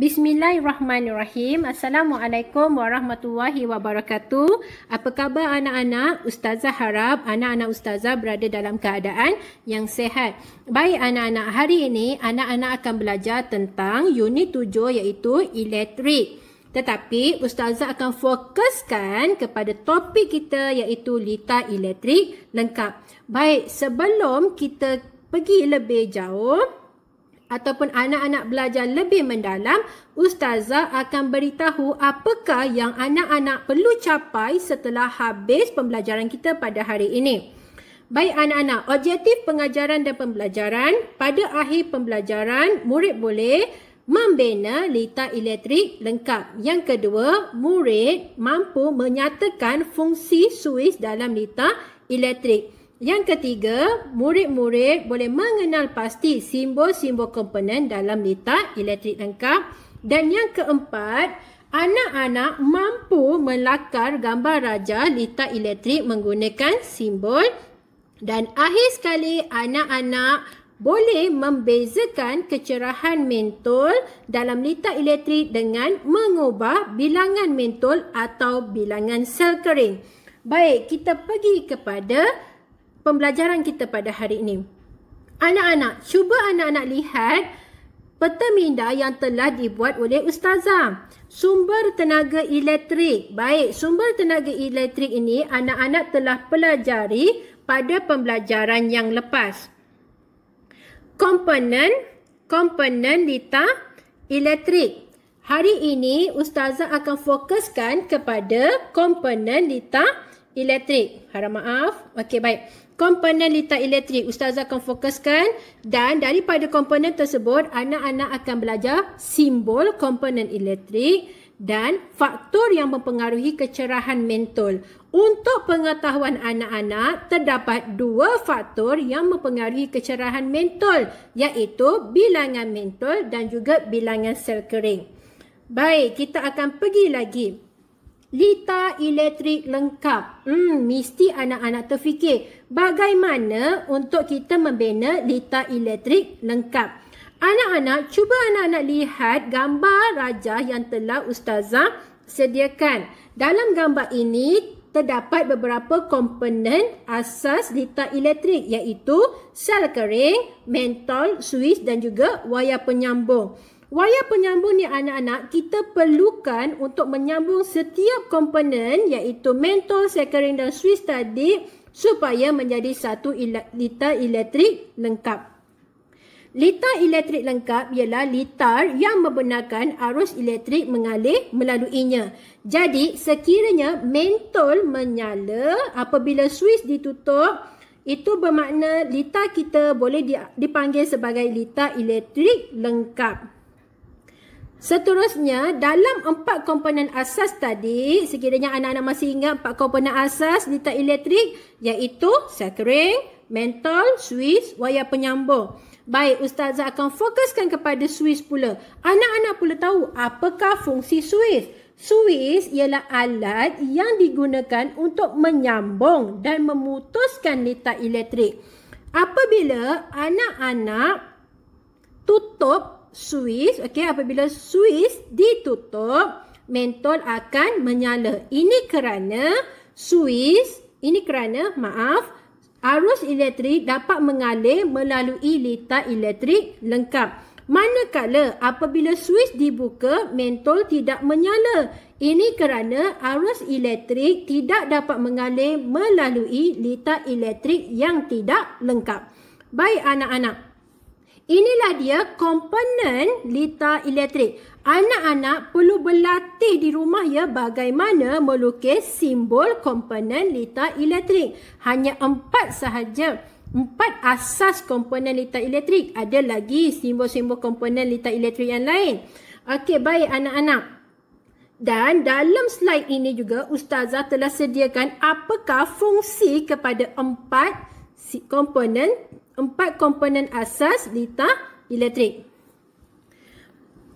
Bismillahirrahmanirrahim. Assalamualaikum warahmatullahi wabarakatuh. Apa khabar anak-anak? Ustazah harap anak-anak ustazah berada dalam keadaan yang sehat. Baik anak-anak, hari ini anak-anak akan belajar tentang unit 7 iaitu elektrik. Tetapi ustazah akan fokuskan kepada topik kita iaitu litar elektrik lengkap. Baik, sebelum kita pergi lebih jauh, ataupun anak-anak belajar lebih mendalam, ustazah akan beritahu apakah yang anak-anak perlu capai setelah habis pembelajaran kita pada hari ini. Baik anak-anak, objektif pengajaran dan pembelajaran, pada akhir pembelajaran, murid boleh membina litar elektrik lengkap. Yang kedua, murid mampu menyatakan fungsi suis dalam litar elektrik. Yang ketiga, murid-murid boleh mengenal pasti simbol-simbol komponen dalam litar elektrik lengkap. Dan yang keempat, anak-anak mampu melakar gambar raja litar elektrik menggunakan simbol. Dan akhir sekali, anak-anak boleh membezakan kecerahan mentol dalam litar elektrik dengan mengubah bilangan mentol atau bilangan sel kering. Baik, kita pergi kepada pembelajaran kita pada hari ini. Anak-anak, cuba anak-anak lihat peta minda yang telah dibuat oleh ustazah. Sumber tenaga elektrik. Baik, sumber tenaga elektrik ini anak-anak telah pelajari pada pembelajaran yang lepas. Komponen, komponen lita elektrik. Hari ini ustazah akan fokuskan kepada komponen lita elektrik. Harap maaf. Okey, baik komponen lita elektrik ustazah akan fokuskan dan daripada komponen tersebut anak-anak akan belajar simbol komponen elektrik dan faktor yang mempengaruhi kecerahan mentol. Untuk pengetahuan anak-anak, terdapat dua faktor yang mempengaruhi kecerahan mentol iaitu bilangan mentol dan juga bilangan sel kering. Baik, kita akan pergi lagi. Lita elektrik lengkap. Hmm, mesti anak-anak terfikir bagaimana untuk kita membina lita elektrik lengkap. Anak-anak, cuba anak-anak lihat gambar rajah yang telah ustazah sediakan. Dalam gambar ini terdapat beberapa komponen asas lita elektrik iaitu sel kering, mentol, suis dan juga wayar penyambung. Wayar penyambung ni anak-anak kita perlukan untuk menyambung setiap komponen iaitu mentol, sekering dan swiss tadi supaya menjadi satu litar elektrik lengkap. Litar elektrik lengkap ialah litar yang membenarkan arus elektrik mengalir melaluinya. Jadi sekiranya mentol menyala apabila swiss ditutup, itu bermakna litar kita boleh dipanggil sebagai litar elektrik lengkap. Seterusnya, dalam empat komponen asas tadi, sekiranya anak-anak masih ingat empat komponen asas litar elektrik iaitu sekering, mentol, suis, wayar penyambung. Baik, Ustazah akan fokuskan kepada suis pula. Anak-anak pula tahu apakah fungsi suis. Suis ialah alat yang digunakan untuk menyambung dan memutuskan litar elektrik. Apabila anak-anak tutup suis, okey apabila suis ditutup, mentol akan menyala. Ini kerana suis, ini kerana maaf, arus elektrik dapat mengalir melalui litar elektrik lengkap. Manakala apabila suis dibuka, mentol tidak menyala. Ini kerana arus elektrik tidak dapat mengalir melalui litar elektrik yang tidak lengkap. Baik anak-anak, Inilah dia komponen lita elektrik. Anak-anak perlu berlatih di rumah ya bagaimana melukis simbol komponen lita elektrik. Hanya empat sahaja. Empat asas komponen lita elektrik. Ada lagi simbol-simbol komponen lita elektrik yang lain. Okey, baik anak-anak. Dan dalam slide ini juga ustazah telah sediakan apakah fungsi kepada empat komponen empat komponen asas litar elektrik.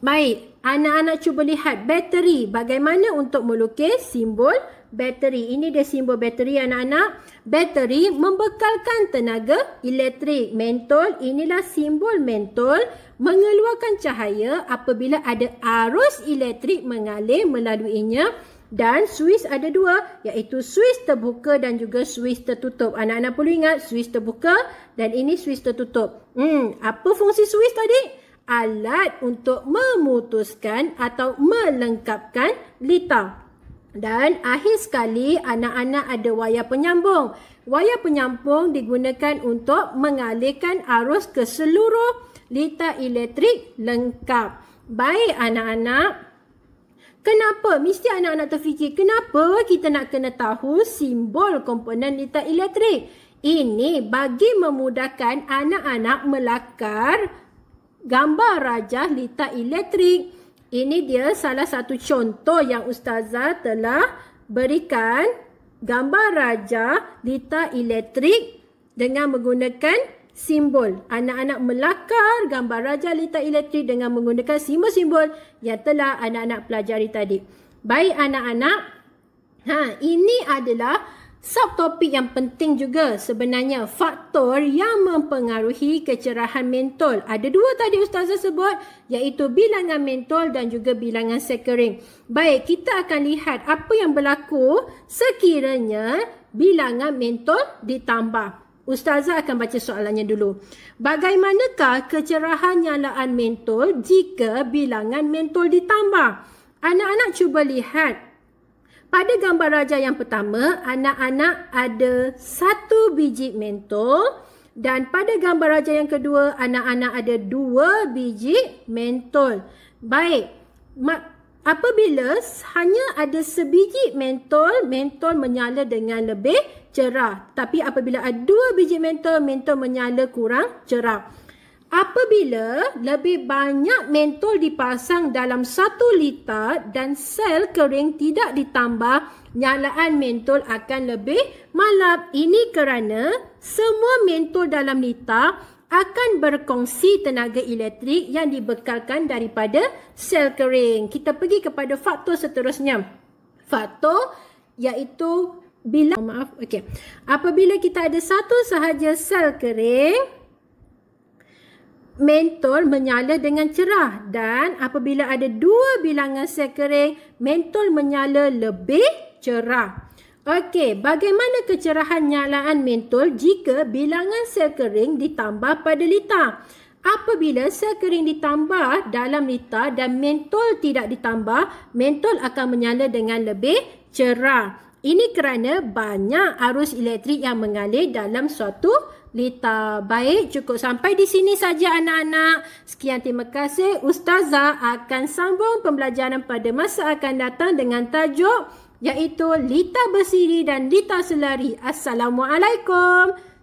Baik, anak-anak cuba lihat bateri. Bagaimana untuk melukis simbol bateri? Ini dia simbol bateri anak-anak. Bateri membekalkan tenaga elektrik. Mentol, inilah simbol mentol mengeluarkan cahaya apabila ada arus elektrik mengalir melaluinya. nya dan Swiss ada dua iaitu Swiss terbuka dan juga Swiss tertutup. Anak-anak perlu ingat Swiss terbuka dan ini Swiss tertutup. Hmm, apa fungsi Swiss tadi? Alat untuk memutuskan atau melengkapkan litar. Dan akhir sekali anak-anak ada wayar penyambung. Wayar penyambung digunakan untuk mengalirkan arus ke seluruh litar elektrik lengkap. Baik anak-anak, Kenapa mesti anak-anak terfikir kenapa kita nak kena tahu simbol komponen litar elektrik? Ini bagi memudahkan anak-anak melakar gambar rajah litar elektrik. Ini dia salah satu contoh yang ustazah telah berikan gambar rajah litar elektrik dengan menggunakan simbol. Anak-anak melakar gambar raja lita elektrik dengan menggunakan simbol-simbol yang telah anak-anak pelajari tadi. Baik anak-anak, ha, ini adalah subtopik yang penting juga sebenarnya faktor yang mempengaruhi kecerahan mentol. Ada dua tadi ustazah sebut iaitu bilangan mentol dan juga bilangan sekering. Baik, kita akan lihat apa yang berlaku sekiranya bilangan mentol ditambah. Ustazah akan baca soalannya dulu. Bagaimanakah kecerahan nyalaan mentol jika bilangan mentol ditambah? Anak-anak cuba lihat. Pada gambar raja yang pertama, anak-anak ada satu biji mentol. Dan pada gambar raja yang kedua, anak-anak ada dua biji mentol. Baik, Apabila hanya ada sebiji mentol, mentol menyala dengan lebih cerah. Tapi apabila ada dua biji mentol, mentol menyala kurang cerah. Apabila lebih banyak mentol dipasang dalam satu liter dan sel kering tidak ditambah, nyalaan mentol akan lebih malap. Ini kerana semua mentol dalam liter akan berkongsi tenaga elektrik yang dibekalkan daripada sel kering. Kita pergi kepada faktor seterusnya. Faktor iaitu bila oh, maaf okey. Apabila kita ada satu sahaja sel kering mentol menyala dengan cerah dan apabila ada dua bilangan sel kering mentol menyala lebih cerah. Okey, bagaimana kecerahan nyalaan mentol jika bilangan sel kering ditambah pada litar? Apabila sel kering ditambah dalam litar dan mentol tidak ditambah, mentol akan menyala dengan lebih cerah. Ini kerana banyak arus elektrik yang mengalir dalam suatu lita. Baik, cukup sampai di sini saja anak-anak. Sekian terima kasih. Ustazah akan sambung pembelajaran pada masa akan datang dengan tajuk iaitu Lita Bersiri dan Lita Selari. Assalamualaikum.